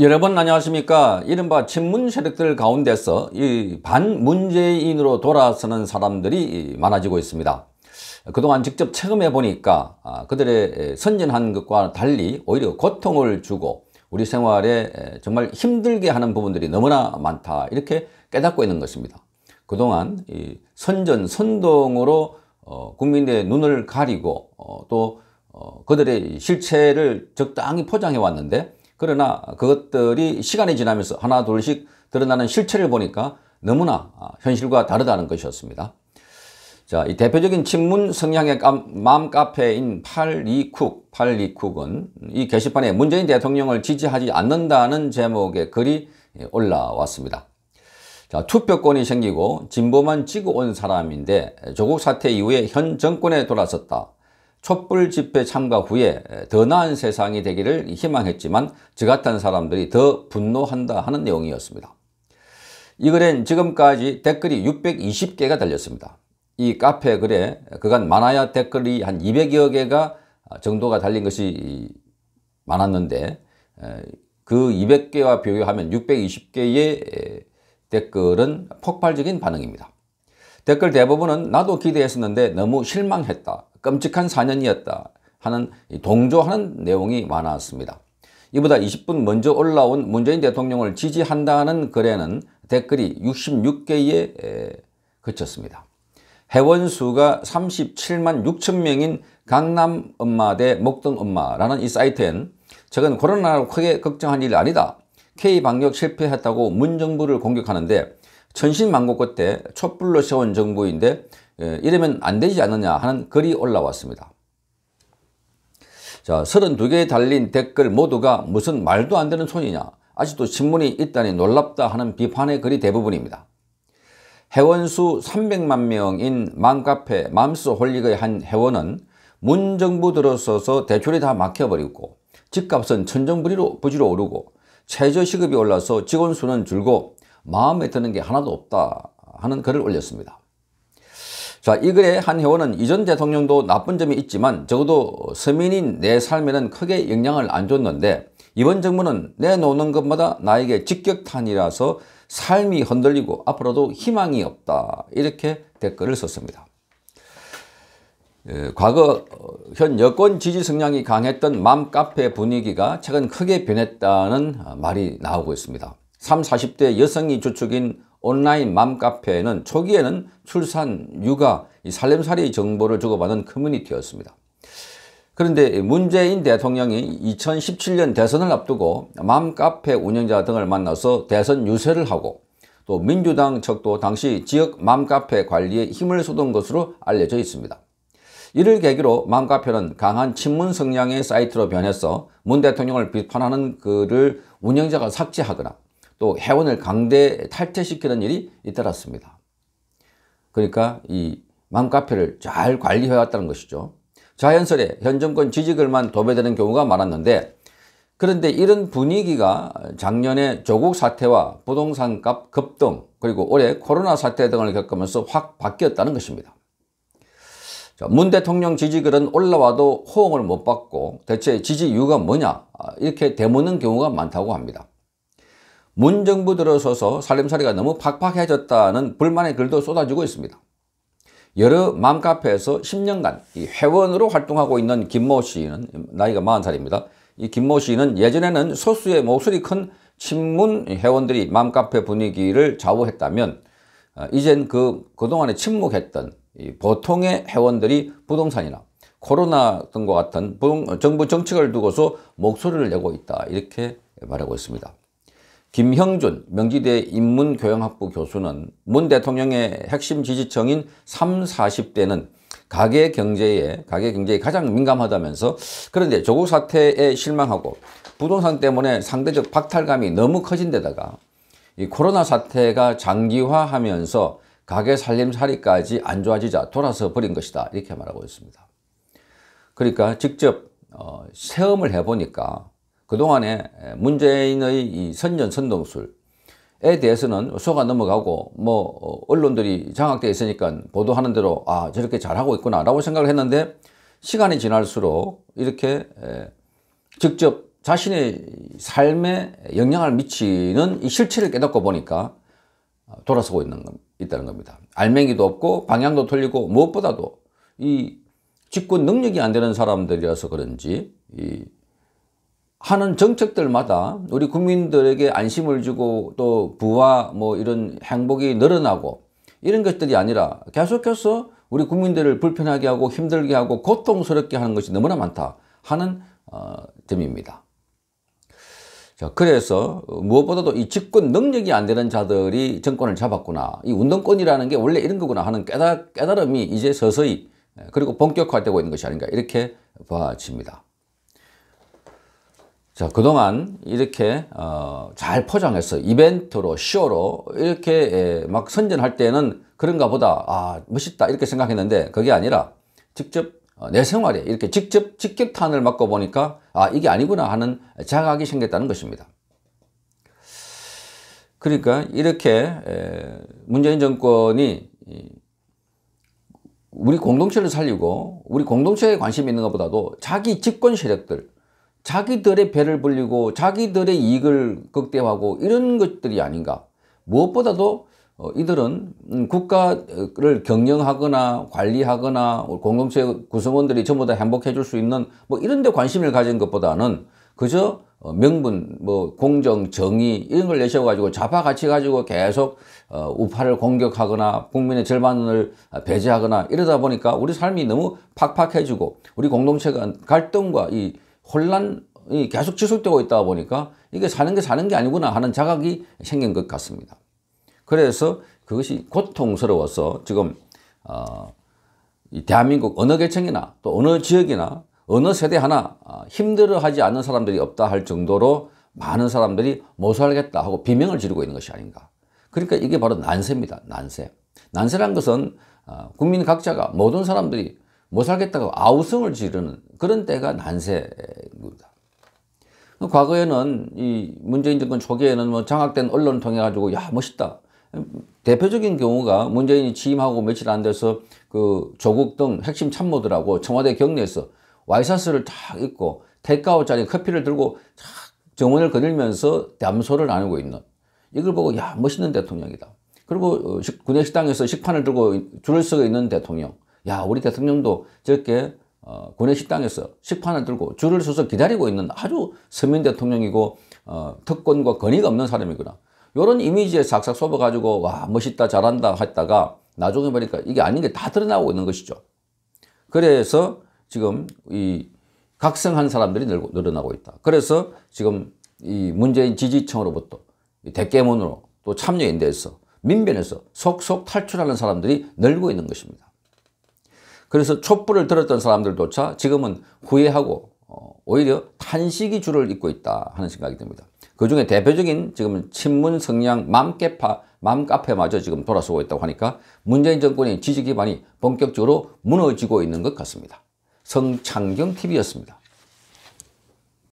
여러분 안녕하십니까 이른바 친문 세력들 가운데서 이 반문재인으로 돌아서는 사람들이 많아지고 있습니다 그동안 직접 체험해 보니까 아, 그들의 선진한 것과 달리 오히려 고통을 주고 우리 생활에 정말 힘들게 하는 부분들이 너무나 많다 이렇게 깨닫고 있는 것입니다 그동안 선전 선동으로 어, 국민의 눈을 가리고 어, 또 어, 그들의 실체를 적당히 포장해 왔는데 그러나 그것들이 시간이 지나면서 하나 둘씩 드러나는 실체를 보니까 너무나 아, 현실과 다르다는 것이었습니다. 자, 이 대표적인 친문 성향의 마음 카페인 82쿡, 82쿡은 이 게시판에 문재인 대통령을 지지하지 않는다는 제목의 글이 예, 올라왔습니다. 자, 투표권이 생기고 진보만 찍어 온 사람인데 조국 사태 이후에 현 정권에 돌아섰다. 촛불 집회 참가 후에 더 나은 세상이 되기를 희망했지만 저같은 사람들이 더 분노한다 하는 내용이었습니다. 이 글엔 지금까지 댓글이 620개가 달렸습니다. 이 카페 글에 그간 많아야 댓글이 한 200여 개가 정도가 달린 것이 많았는데 그 200개와 비교하면 620개의 댓글은 폭발적인 반응입니다. 댓글 대부분은 나도 기대했었는데 너무 실망했다. 끔찍한 4년이었다. 하는 동조하는 내용이 많았습니다. 이보다 20분 먼저 올라온 문재인 대통령을 지지한다는 글에는 댓글이 66개에 그쳤습니다. 회원수가 37만 6천 명인 강남 엄마 대 목동 엄마라는 이 사이트엔 최근 코로나로 크게 걱정한 일이 아니다. K방역 실패했다고 문정부를 공격하는데 천신만고고 때 촛불로 세운 정부인데 예, 이러면 안 되지 않느냐 하는 글이 올라왔습니다. 자, 32개에 달린 댓글 모두가 무슨 말도 안 되는 소리냐 아직도 신문이 있다니 놀랍다 하는 비판의 글이 대부분입니다. 회원수 300만 명인 맘카페 맘스 홀릭의 한 회원은 문정부 들어서서 대출이 다 막혀버리고 집값은 천정 부지로 오르고 최저시급이 올라서 직원수는 줄고 마음에 드는 게 하나도 없다 하는 글을 올렸습니다. 자, 이 글의 한 회원은 이전 대통령도 나쁜 점이 있지만 적어도 서민인 내 삶에는 크게 영향을 안 줬는데 이번 정부는 내놓는 것마다 나에게 직격탄이라서 삶이 흔들리고 앞으로도 희망이 없다 이렇게 댓글을 썼습니다. 예, 과거 현 여권 지지 성향이 강했던 맘카페 분위기가 최근 크게 변했다는 말이 나오고 있습니다. 3, 0 40대 여성이 주축인 온라인 맘카페는 에 초기에는 출산, 육아, 살림살이 정보를 주고받는 커뮤니티였습니다. 그런데 문재인 대통령이 2017년 대선을 앞두고 맘카페 운영자 등을 만나서 대선 유세를 하고 또 민주당 측도 당시 지역 맘카페 관리에 힘을 쏟은 것으로 알려져 있습니다. 이를 계기로 맘카페는 강한 친문 성향의 사이트로 변해서 문 대통령을 비판하는 글을 운영자가 삭제하거나 또 해운을 강대 탈퇴시키는 일이 잇따랐습니다. 그러니까 이 맘카페를 잘 관리해왔다는 것이죠. 자연스레 현 정권 지지글만 도배되는 경우가 많았는데 그런데 이런 분위기가 작년에 조국 사태와 부동산 값 급등 그리고 올해 코로나 사태 등을 겪으면서 확 바뀌었다는 것입니다. 문 대통령 지지글은 올라와도 호응을 못 받고 대체 지지 이유가 뭐냐 아, 이렇게 되묻는 경우가 많다고 합니다. 문정부 들어서서 살림살이가 너무 팍팍해졌다는 불만의 글도 쏟아지고 있습니다. 여러 맘카페에서 10년간 회원으로 활동하고 있는 김모 씨는 나이가 40살입니다. 이 김 모 씨는 예전에는 소수의 목소리 큰 친문 회원들이 맘카페 분위기를 좌우했다면 어, 이젠 그 그동안에 침묵했던 보통의 회원들이 부동산이나 코로나 등과 같은 정부 정책을 두고서 목소리를 내고 있다 이렇게 말하고 있습니다. 김형준 명지대 인문교양학부 교수는 문 대통령의 핵심 지지층인 3, 40대는 가계 경제에 가계 경제에 가장 민감하다면서 그런데 조국 사태에 실망하고 부동산 때문에 상대적 박탈감이 너무 커진 데다가 이 코로나 사태가 장기화하면서 가계 살림살이까지 안 좋아지자 돌아서 버린 것이다 이렇게 말하고 있습니다. 그러니까 직접 어, 세험을 해보니까 그동안에 문재인의 이 선전선동술에 대해서는 소가 넘어가고 뭐 언론들이 장악되어 있으니까 보도하는 대로 아 저렇게 잘하고 있구나 라고 생각을 했는데 시간이 지날수록 이렇게 직접 자신의 삶에 영향을 미치는 이 실체를 깨닫고 보니까 돌아서고 있는, 있다는 겁니다. 알맹이도 없고 방향도 틀리고 무엇보다도 이직권 능력이 안 되는 사람들이라서 그런지 이 하는 정책들마다 우리 국민들에게 안심을 주고 또 부와 뭐 이런 행복이 늘어나고 이런 것들이 아니라 계속해서 우리 국민들을 불편하게 하고 힘들게 하고 고통스럽게 하는 것이 너무나 많다 하는 어, 점입니다. 자, 그래서 무엇보다도 이 집권 능력이 안 되는 자들이 정권을 잡았구나. 이 운동권이라는 게 원래 이런 거구나 하는 깨달, 깨달음이 이제 서서히 예, 그리고 본격화되고 있는 것이 아닌가 이렇게 봐집니다. 자, 그동안 이렇게 어, 잘 포장해서 이벤트로, 쇼로 이렇게 에, 예, 막 선전할 때는 그런가 보다, 아, 멋있다 이렇게 생각했는데 그게 아니라 직접 어, 내 생활에 이렇게 직접 직격탄을 맞고 보니까 아, 이게 아니구나 하는 자각이 생겼다는 것입니다. 그러니까 이렇게 에, 예, 문재인 정권이 이, 우리 공동체를 살리고 우리 공동체에 관심 있는 것보다도 자기 집권 세력들 자기들의 배를 불리고 자기들의 이익을 극대화하고 이런 것들이 아닌가 무엇보다도 어, 이들은 음, 국가를 경영하거나 관리하거나 공동체 구성원들이 전부 다 행복해 줄 수 있는 뭐 이런 데 관심을 가진 것보다는 그저 어, 명분, 뭐 공정, 정의 이런 걸내셔가지고 좌파가치 가지고 계속 어, 우파를 공격하거나 국민의 절반을 배제하거나 이러다 보니까 우리 삶이 너무 팍팍해지고 우리 공동체가 갈등과 이 혼란이 계속 지속되고 있다 보니까 이게 사는 게 사는 게 아니구나 하는 자각이 생긴 것 같습니다. 그래서 그것이 고통스러워서 지금 어, 대한민국 어느 계층이나 또 어느 지역이나 어느 세대 하나 어, 힘들어하지 않는 사람들이 없다 할 정도로 많은 사람들이 못 살겠다 하고 비명을 지르고 있는 것이 아닌가. 그러니까 이게 바로 난세입니다. 난세. 난세란 것은 어, 국민 각자가 모든 사람들이 못 살겠다고 아우성을 지르는 그런 때가 난세입니다. 과거에는 이 문재인 정권 초기에는 뭐 장악된 언론 통해 가지고 야 멋있다. 대표적인 경우가 문재인이 취임하고 며칠 안 돼서 그 조국 등 핵심 참모들하고 청와대 경내에서 와이셔츠를 탁 입고 테이크아웃 자리 커피를 들고 탁 정원을 거닐면서 담소를 나누고 있는 이걸 보고 야 멋있는 대통령이다. 그리고 어, 군내 식당에서 식판을 들고 줄을 서고 있는 대통령 야 우리 대통령도 저렇게 어, 구내식당에서 식판을 들고 줄을 서서 기다리고 있는 아주 서민 대통령이고 어, 특권과 권위가 없는 사람이구나. 이런 이미지에 싹싹 s o 가지고와 멋있다 잘한다 했다가 나중에 보니까 이게 아닌 게 다 드러나고 있는 것이죠. 그래서 지금 이 각성한 사람들이 늘고, 늘어나고 있다. 그래서 지금 이 문재인 지지층으로부터 대깨문으로 또 참여인대에서 민변에서 속속 탈출하는 사람들이 늘고 있는 것입니다. 그래서 촛불을 들었던 사람들조차 지금은 후회하고 어, 오히려 탄식이 줄을 잇고 있다 하는 생각이 듭니다. 그 중에 대표적인 지금 친문 성향 맘깨파 맘카페마저 지금 돌아서고 있다고 하니까 문재인 정권의 지지 기반이 본격적으로 무너지고 있는 것 같습니다. 성창경TV였습니다.